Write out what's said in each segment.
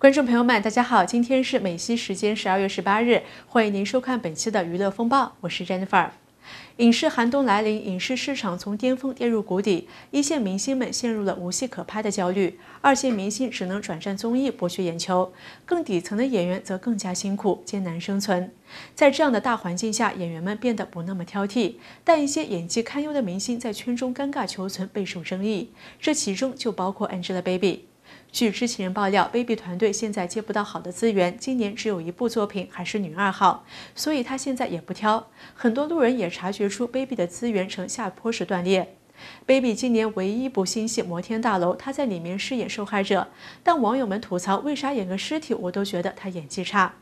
观众朋友们，大家好，今天是美西时间十二月十八日，欢迎您收看本期的娱乐风暴，我是 Jennifer。影视寒冬来临，影视市场从巅峰跌入谷底，一线明星们陷入了无戏可拍的焦虑，二线明星只能转战综艺博取眼球，更底层的演员则更加辛苦艰难生存。在这样的大环境下，演员们变得不那么挑剔，但一些演技堪忧的明星在圈中尴尬求存，备受争议。这其中就包括 Angelababy。据知情人爆料，Baby 团队现在接不到好的资源，今年只有一部作品，还是女二号，所以她现在也不挑。很多路人也察觉出 Baby 的资源呈下坡式断裂。Baby 今年唯一不新戏《摩天大楼》，她在里面饰演受害者，但网友们吐槽，为啥演个尸体我都觉得她演技差。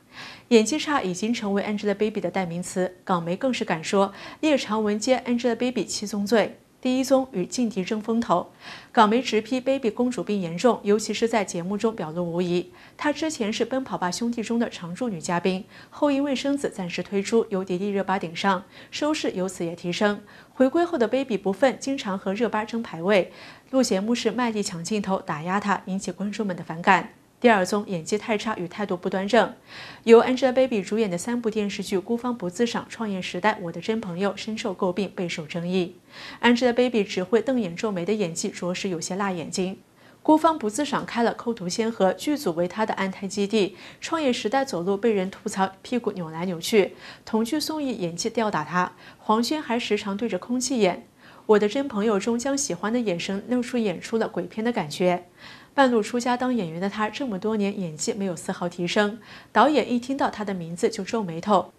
演技差已经成为 Angelababy 的代名词，港媒更是敢说叶长文接 Angelababy 七宗罪。第一宗与劲敌争风头，港媒直批 Baby 公主病严重，尤其是在节目中表露无遗。她之前是《奔跑吧兄弟》中的常驻女嘉宾，后因为生子暂时退出，由迪丽热巴顶上，收视由此也提升。回归后的 Baby 不忿，经常和热巴争排位，录节目时卖力抢镜头打压她，引起观众们的反感。第二宗演技太差与态度不端正，由 Angelababy 主演的三部电视剧《孤芳不自赏》《创业时代》《我的真朋友》深受诟病，备受争议。Angelababy 只会瞪眼皱眉的演技着实有些辣眼睛。《孤芳不自赏》开了抠图先河，剧组为他的安胎基地；《创业时代》走路被人吐槽屁股扭来扭去；同剧宋轶演技吊打他，黄轩还时常对着空气演。《我的真朋友》中将喜欢的眼神露出演出了鬼片的感觉。半路出家当演员的他，这么多年演技没有丝毫提升。导演一听到他的名字就皱眉头。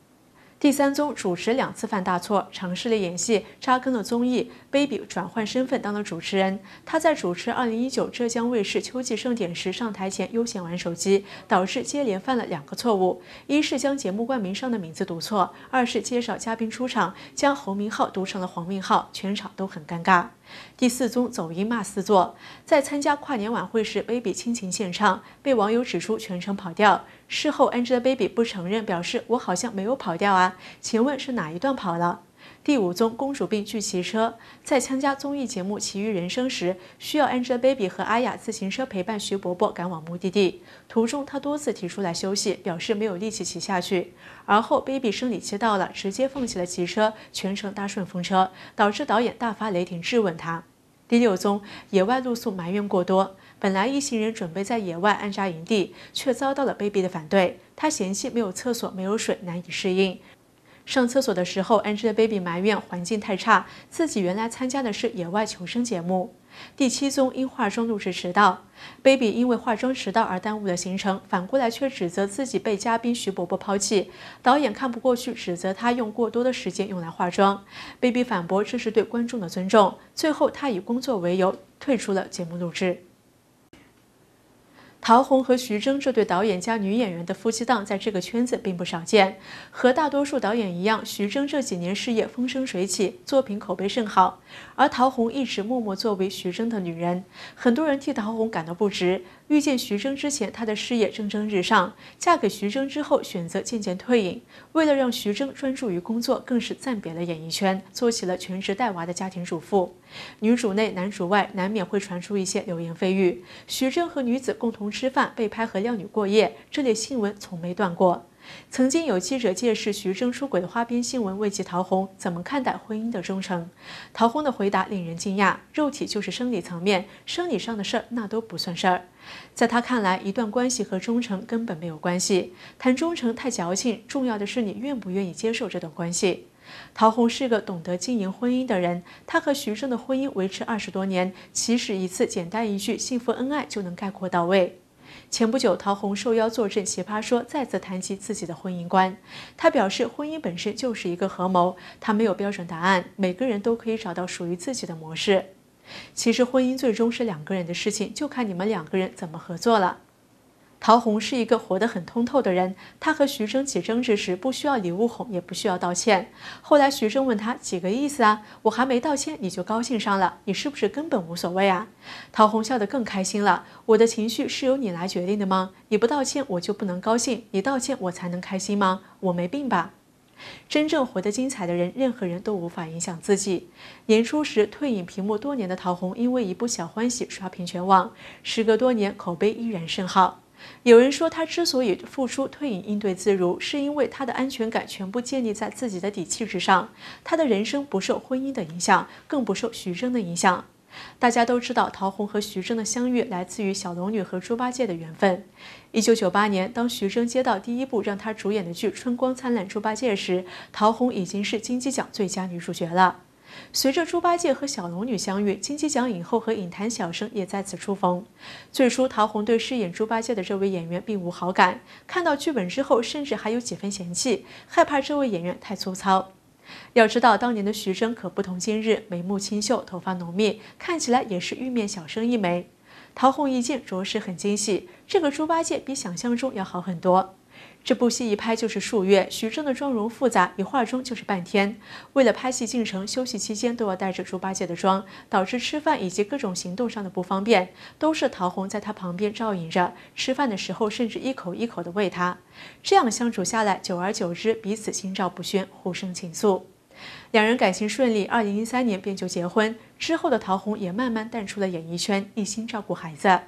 第三宗主持两次犯大错，尝试了演戏，扎根了综艺。Baby 转换身份当了主持人，他在主持2019浙江卫视秋季盛典时，上台前悠闲玩手机，导致接连犯了两个错误：一是将节目冠名商的名字读错，二是介绍嘉宾出场将侯明昊读成了黄明昊，全场都很尴尬。第四宗走音骂四座，在参加跨年晚会时，Baby 亲情献唱，被网友指出全程跑调。事后，Angelababy 不承认，表示我好像没有跑掉啊？请问是哪一段跑了？第五宗公主病去骑车，在参加综艺节目《奇遇人生》时，需要 Angelababy 和阿雅自行车陪伴徐伯伯赶往目的地。途中，他多次提出来休息，表示没有力气骑下去。而后，Baby 生理期到了，直接放弃了骑车，全程搭顺风车，导致导演大发雷霆质问他。第六宗野外露宿埋怨过多。本来一行人准备在野外安扎营地，却遭到了 Baby 的反对。他嫌弃没有厕所，没有水，难以适应。上厕所的时候，Angel a Baby 埋怨环境太差，自己原来参加的是野外求生节目，第七宗因化妆录制迟到。Baby 因为化妆迟到而耽误了行程，反过来却指责自己被嘉宾徐伯伯抛弃。导演看不过去，指责他用过多的时间用来化妆。Baby 反驳这是对观众的尊重。最后他以工作为由退出了节目录制。陶虹和徐峥这对导演加女演员的夫妻档，在这个圈子并不少见。和大多数导演一样，徐峥这几年事业风生水起，作品口碑甚好。而陶虹一直默默作为徐峥的女人，很多人替陶虹感到不值。遇见徐峥之前，她的事业蒸蒸日上；嫁给徐峥之后，选择渐渐退隐。为了让徐峥专注于工作，更是暂别了演艺圈，做起了全职带娃的家庭主妇。女主内，男主外，难免会传出一些流言蜚语。徐峥和女子共同。吃饭被拍和靓女过夜这类新闻从没断过。曾经有记者借势徐峥出轨的花边新闻，问及陶虹怎么看待婚姻的忠诚，陶虹的回答令人惊讶：肉体就是生理层面，生理上的事儿那都不算事儿。在他看来，一段关系和忠诚根本没有关系，谈忠诚太矫情。重要的是你愿不愿意接受这段关系。陶虹是个懂得经营婚姻的人，她和徐峥的婚姻维持二十多年，其实一次简单一句幸福恩爱就能概括到位。前不久，陶虹受邀坐镇《奇葩说》，再次谈及自己的婚姻观。她表示，婚姻本身就是一个合谋，她没有标准答案，每个人都可以找到属于自己的模式。其实，婚姻最终是两个人的事情，就看你们两个人怎么合作了。陶虹是一个活得很通透的人，她和徐峥起争执时不需要礼物哄，也不需要道歉。后来徐峥问她几个意思啊？我还没道歉你就高兴上了，你是不是根本无所谓啊？陶虹笑得更开心了。我的情绪是由你来决定的吗？你不道歉我就不能高兴，你道歉我才能开心吗？我没病吧？真正活得精彩的人，任何人都无法影响自己。年初时退隐屏幕多年的陶虹，因为一部小欢喜刷屏全网，时隔多年口碑依然甚好。有人说，他之所以复出退隐应对自如，是因为他的安全感全部建立在自己的底气之上。他的人生不受婚姻的影响，更不受徐峥的影响。大家都知道，陶虹和徐峥的相遇来自于小龙女和猪八戒的缘分。1998年，当徐峥接到第一部让他主演的剧《春光灿烂猪八戒》时，陶虹已经是金鸡奖最佳女主角了。随着猪八戒和小龙女相遇，金鸡奖影后和影坛小生也在此初逢。最初，陶虹对饰演猪八戒的这位演员并无好感，看到剧本之后，甚至还有几分嫌弃，害怕这位演员太粗糙。要知道，当年的徐峥可不同今日，眉目清秀，头发浓密，看起来也是玉面小生一枚。陶虹一见，着实很惊喜，这个猪八戒比想象中要好很多。这部戏一拍就是数月，徐峥的妆容复杂，一化妆就是半天。为了拍戏进城，休息期间都要带着猪八戒的妆，导致吃饭以及各种行动上的不方便，都是陶虹在他旁边照应着。吃饭的时候甚至一口一口地喂他。这样相处下来，久而久之，彼此心照不宣，互生情愫。两人感情顺利，二零一三年便就结婚。之后的陶虹也慢慢淡出了演艺圈，一心照顾孩子。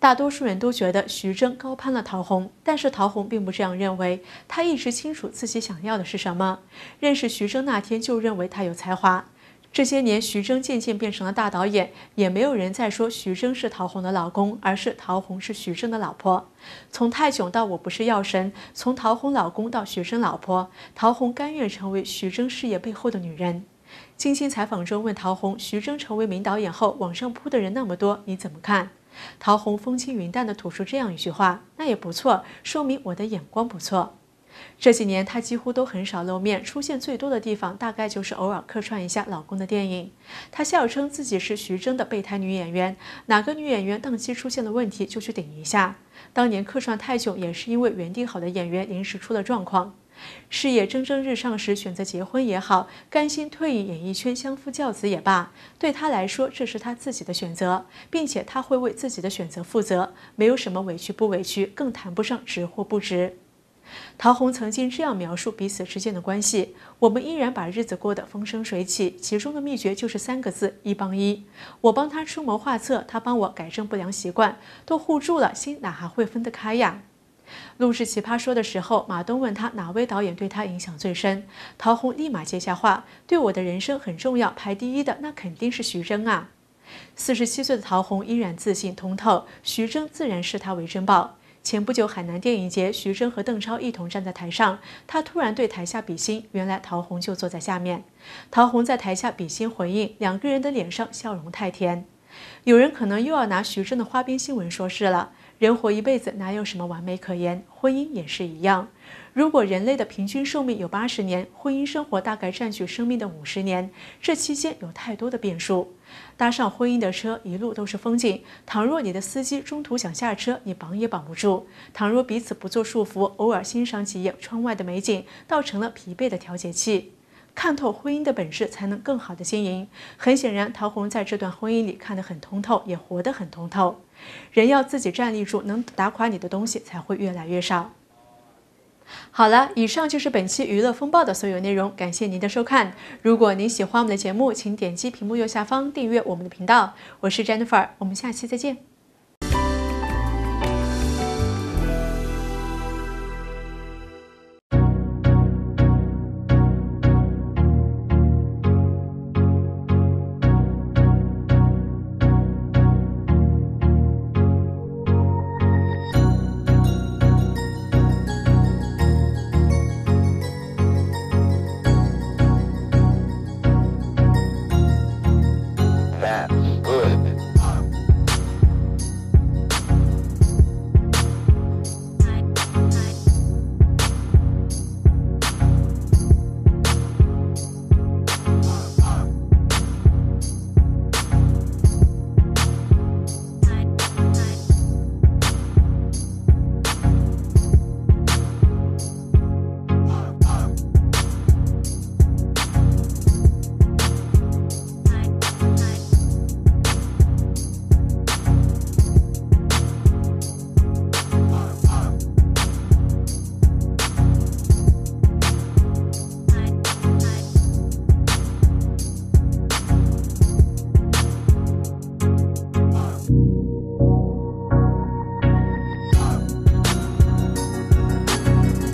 大多数人都觉得徐峥高攀了陶虹，但是陶虹并不这样认为。她一直清楚自己想要的是什么。认识徐峥那天就认为他有才华。这些年，徐峥渐渐变成了大导演，也没有人再说徐峥是陶虹的老公，而是陶虹是徐峥的老婆。从泰囧到我不是药神，从陶虹老公到徐峥老婆，陶虹甘愿成为徐峥事业背后的女人。金星采访中问陶虹，徐峥成为名导演后网上扑的人那么多，你怎么看？陶虹风轻云淡地吐出这样一句话：“那也不错，说明我的眼光不错。”这几年她几乎都很少露面，出现最多的地方大概就是偶尔客串一下老公的电影。她笑称自己是徐峥的备胎女演员，哪个女演员档期出现了问题就去顶一下。当年客串泰囧也是因为原定好的演员临时出了状况。事业蒸蒸日上时选择结婚也好，甘心退隐演艺圈相夫教子也罢，对他来说这是他自己的选择，并且他会为自己的选择负责，没有什么委屈不委屈，更谈不上值或不值。陶虹曾经这样描述彼此之间的关系：“我们依然把日子过得风生水起，其中的秘诀就是三个字：一帮一。我帮他出谋划策，他帮我改正不良习惯，都互助了，心哪还会分得开呀？”录制《奇葩说》的时候，马东问他哪位导演对他影响最深，陶虹立马接下话，对我的人生很重要，排第一的那肯定是徐峥啊。四十七岁的陶虹依然自信通透，徐峥自然视她为珍宝。前不久海南电影节，徐峥和邓超一同站在台上，他突然对台下比心，原来陶虹就坐在下面。陶虹在台下比心回应，两个人的脸上笑容太甜。有人可能又要拿徐峥的花边新闻说事了。人活一辈子哪有什么完美可言，婚姻也是一样。如果人类的平均寿命有八十年，婚姻生活大概占据生命的五十年。这期间有太多的变数，搭上婚姻的车，一路都是风景。倘若你的司机中途想下车，你绑也绑不住。倘若彼此不做束缚，偶尔欣赏几眼窗外的美景，倒成了疲惫的调节器。看透婚姻的本质，才能更好的经营。很显然，陶虹在这段婚姻里看得很通透，也活得很通透。人要自己站立住，能打垮你的东西才会越来越少。好了，以上就是本期娱乐风暴的所有内容，感谢您的收看。如果您喜欢我们的节目，请点击屏幕右下方订阅我们的频道。我是 Jennifer，我们下期再见。